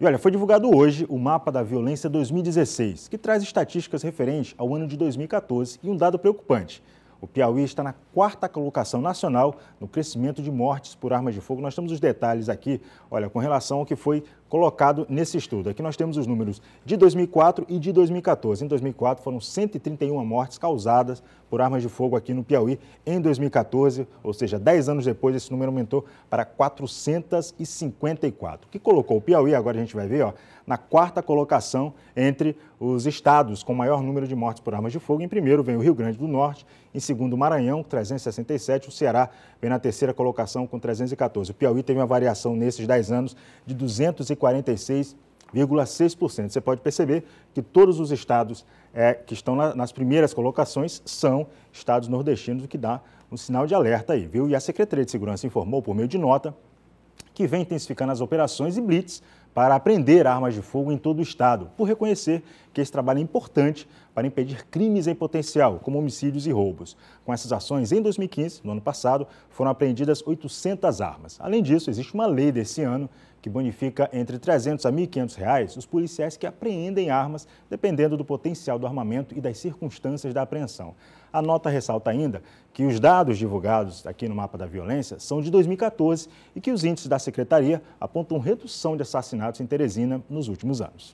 E olha, foi divulgado hoje o Mapa da Violência 2016, que traz estatísticas referentes ao ano de 2014 e um dado preocupante. O Piauí está na quarta colocação nacional no crescimento de mortes por armas de fogo. Nós temos os detalhes aqui, olha, com relação ao que foi colocado nesse estudo. Aqui nós temos os números de 2004 e de 2014. Em 2004 foram 131 mortes causadas por armas de fogo aqui no Piauí. Em 2014, ou seja, 10 anos depois, esse número aumentou para 454, que colocou o Piauí, agora a gente vai ver, ó, na quarta colocação entre os estados com maior número de mortes por armas de fogo. Em primeiro vem o Rio Grande do Norte, em segundo Maranhão, com 367, o Ceará vem na terceira colocação com 314. O Piauí teve uma variação nesses 10 anos de 214 46,6%. Você pode perceber que todos os estados é, que estão na, nas primeiras colocações são estados nordestinos, o que dá um sinal de alerta aí, viu? E a Secretaria de Segurança informou por meio de nota que vem intensificando as operações e blitz para apreender armas de fogo em todo o estado, por reconhecer que esse trabalho é importante para impedir crimes em potencial, como homicídios e roubos. Com essas ações, em 2015, no ano passado, foram apreendidas 800 armas. Além disso, existe uma lei desse ano que bonifica entre 300 a 1.500 reais os policiais que apreendem armas, dependendo do potencial do armamento e das circunstâncias da apreensão. A nota ressalta ainda que os dados divulgados aqui no mapa da violência são de 2014 e que os índices da secretaria apontam redução de assassinatos em Teresina nos últimos anos.